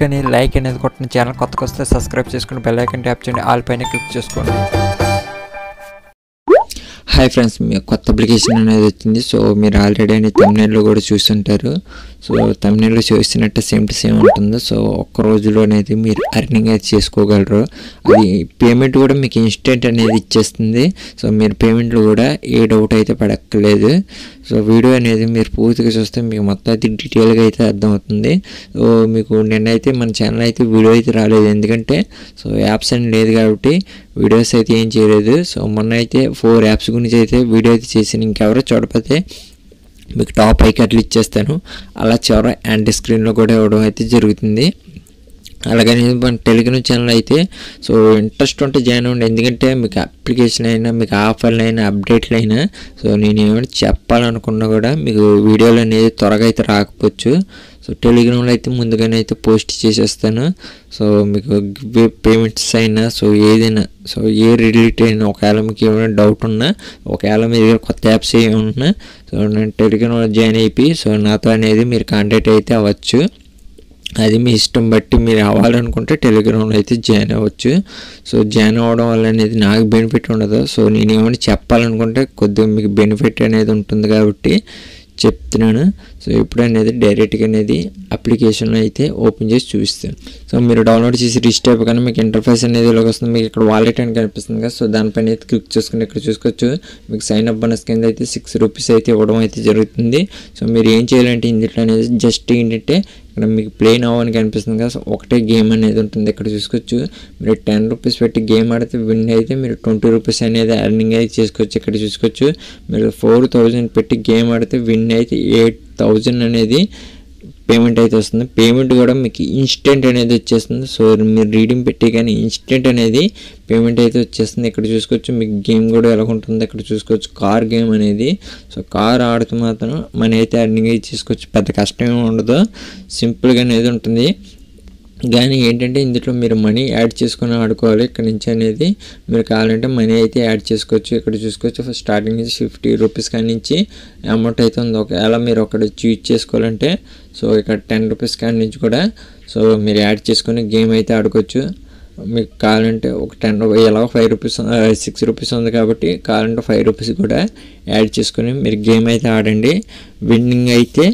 కానీ లైక్ అనేది కొట్టిన ఛానల్ కొత్తకు వస్తే సబ్స్క్రైబ్ చేసుకుని బెల్లైకన్ ట్యాప్ చేయండి ఆల్ పైన క్లిక్ చేసుకోండి హాయ్ ఫ్రెండ్స్ మీ కొత్త అప్లికేషన్ అనేది వచ్చింది సో మీరు ఆల్రెడీ అని తమిళనాడులో కూడా ఉంటారు సో తమిళనాడులో చూసినట్టు సేమ్ టు సేమ్ ఉంటుంది సో ఒక్క రోజులో అనేది మీరు అర్నింగ్ అయితే చేసుకోగలరు అది పేమెంట్ కూడా మీకు ఇన్స్టెంట్ అనేది ఇచ్చేస్తుంది సో మీరు పేమెంట్లు కూడా ఏ డౌట్ అయితే పడక్కర్లేదు సో వీడియో అనేది మీరు పూర్తిగా చూస్తే మీకు మొత్తం అయితే డీటెయిల్గా అయితే అర్థమవుతుంది సో మీకు నిన్నైతే మన ఛానల్ అయితే వీడియో అయితే రాలేదు ఎందుకంటే సో యాప్స్ అని లేదు కాబట్టి వీడియోస్ అయితే ఏం చేయలేదు సో మొన్న అయితే ఫోర్ యాప్స్ గురించి అయితే వీడియో అయితే చేసిన ఇంకెవరో చూడకపోతే మీకు టాప్ ఐకి అట్లా ఇచ్చేస్తాను అలా చివర యాంటీ స్క్రీన్లో కూడా ఇవ్వడం అయితే జరుగుతుంది అలాగని టెలిగ్రామ్ ఛానల్ అయితే సో ఇంట్రెస్ట్ ఉంటే జాయిన్ అవ్వండి ఎందుకంటే మీకు అప్లికేషన్ అయినా మీకు ఆఫర్లు అయినా అప్డేట్లు అయినా సో నేను ఏమైనా చెప్పాలనుకున్నా కూడా మీకు వీడియోలు అనేది త్వరగా అయితే రాకపోవచ్చు సో టెలిగ్రామ్లో అయితే ముందుగానే అయితే పోస్ట్ చేసేస్తాను సో మీకు పేమెంట్స్ అయినా సో ఏదైనా సో ఏ రిలేట్ అయినా ఒకవేళ మీకు ఏమైనా డౌట్ ఉన్నా ఒకవేళ మీ దగ్గర కొత్త యాప్స్ ఏమి ఉన్నా సో నేను టెలిగ్రామ్లో జాయిన్ అయిపోయి సో నాతో అనేది మీరు కాంటాక్ట్ అయితే అవ్వచ్చు అది మీ ఇష్టం బట్టి మీరు అవ్వాలనుకుంటే టెలిగ్రామ్లో అయితే జాయిన్ అవ్వచ్చు సో జాయిన్ అవ్వడం వల్ల అనేది నాకు బెనిఫిట్ ఉండదు సో నేను ఏమైనా చెప్పాలనుకుంటే కొద్దిగా మీకు బెనిఫిట్ అనేది ఉంటుంది కాబట్టి చెప్తున్నాను సో ఇప్పుడు అనేది డైరెక్ట్గా అనేది అప్లికేషన్ అయితే ఓపెన్ చేసి చూపిస్తాను సో మీరు డౌన్లోడ్ చేసి రిజిస్టర్ అయిపోయినా మీకు ఇంటర్ఫేస్ అనేది ఇలాగ వస్తుంది మీకు ఇక్కడ వాలెట్ అని కనిపిస్తుంది కదా సో దానిపైన అయితే క్లిక్ చేసుకుని ఇక్కడ చూసుకోవచ్చు మీకు సైన్ అప్ బోనస్ కింద అయితే సిక్స్ రూపీస్ అయితే ఇవ్వడం అయితే జరుగుతుంది సో మీరు ఏం చేయాలంటే ఇందులో అనేది జస్ట్ ఏంటంటే ఇక్కడ మీకు ప్లేన్ అవ్వడానికి అనిపిస్తుంది కదా సో ఒకటే గేమ్ అనేది ఉంటుంది ఇక్కడ చూసుకోవచ్చు మీరు టెన్ రూపీస్ పెట్టి గేమ్ ఆడితే విన్ అయితే మీరు ట్వంటీ రూపీస్ అనేది ఎర్నింగ్ అయితే చేసుకోవచ్చు ఇక్కడ చూసుకోవచ్చు మీరు ఫోర్ థౌజండ్ పెట్టి గేమ్ ఆడితే విన్ అయితే ఎయిట్ థౌజండ్ అనేది పేమెంట్ అయితే వస్తుంది పేమెంట్ కూడా మీకు ఇన్స్టెంట్ అనేది వచ్చేస్తుంది సో మీరు రీడింగ్ పెట్టి కానీ ఇన్స్టెంట్ అనేది పేమెంట్ అయితే వచ్చేస్తుంది ఇక్కడ చూసుకోవచ్చు మీకు గేమ్ కూడా ఎలా ఉంటుంది ఇక్కడ చూసుకోవచ్చు కార్ గేమ్ అనేది సో కార్ ఆడుతూ మాత్రం మన అయితే అర్నింగ్ అయితే చేసుకోవచ్చు పెద్ద కష్టం ఏమి ఉండదు సింపుల్గా అనేది ఉంటుంది కానీ ఏంటంటే ఇందులో మీరు మనీ యాడ్ చేసుకుని ఆడుకోవాలి ఇక్కడ నుంచి అనేది మీరు కావాలంటే మనీ అయితే యాడ్ చేసుకోవచ్చు ఇక్కడ చూసుకోవచ్చు ఫస్ట్ స్టార్టింగ్ నుంచి ఫిఫ్టీ రూపీస్ కానీ నుంచి అమౌంట్ అయితే ఉంది ఒకవేళ మీరు ఒకటి చూజ్ చేసుకోవాలంటే సో ఇక్కడ టెన్ రూపీస్ కానీ నుంచి కూడా సో మీరు యాడ్ చేసుకుని గేమ్ అయితే ఆడుకోవచ్చు మీకు కావాలంటే ఒక టెన్ ఎలా ఫైవ్ రూపీస్ సిక్స్ రూపీస్ ఉంది కాబట్టి కావాలంటే ఫైవ్ రూపీస్ కూడా యాడ్ చేసుకుని మీరు గేమ్ అయితే ఆడండి విన్నింగ్ అయితే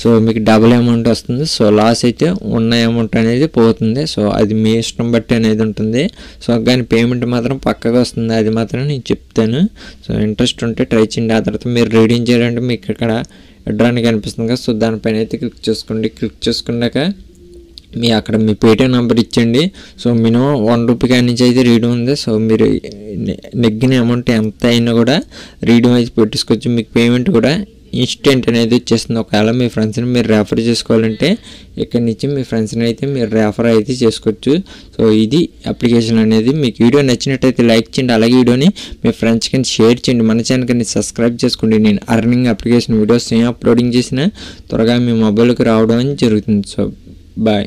సో మీకు డబుల్ అమౌంట్ వస్తుంది సో లాస్ అయితే ఉన్న అమౌంట్ అనేది పోతుంది సో అది మీ ఇష్టం బట్టి అనేది ఉంటుంది సో కానీ పేమెంట్ మాత్రం పక్కగా వస్తుంది అది మాత్రం నేను చెప్తాను సో ఇంట్రెస్ట్ ఉంటే ట్రై చేయండి ఆ తర్వాత మీరు రీడింగ్ చేయాలంటే మీకు ఇక్కడ ఎడ్రానికి అనిపిస్తుంది కదా సో దానిపైన అయితే క్లిక్ చేసుకోండి క్లిక్ చేసుకున్నాక మీ అక్కడ మీ పేటిఎం నెంబర్ ఇచ్చండి సో మినిమం వన్ రూపీ కాడి నుంచి అయితే రీడింగ్ ఉంది సో మీరు నెగ్గిన అమౌంట్ ఎంత అయినా కూడా రీడింగ్ అయితే పెట్టేసుకోవచ్చు మీకు పేమెంట్ కూడా ఇన్స్టెంట్ అనేది వచ్చేస్తుంది ఒకవేళ మీ ఫ్రెండ్స్ని మీరు రెఫర్ చేసుకోవాలంటే ఇక్కడ నుంచి మీ ఫ్రెండ్స్ని అయితే మీరు రెఫర్ అయితే చేసుకోవచ్చు సో ఇది అప్లికేషన్ అనేది మీకు వీడియో నచ్చినట్టయితే లైక్ చేయండి అలాగే వీడియోని మీ ఫ్రెండ్స్ కానీ షేర్ చేయండి మన ఛానల్ కానీ సబ్స్క్రైబ్ చేసుకోండి నేను అర్నింగ్ అప్లికేషన్ వీడియోస్ ఏం అప్లోడింగ్ చేసినా త్వరగా మీ మొబైల్కి రావడం జరుగుతుంది సో బాయ్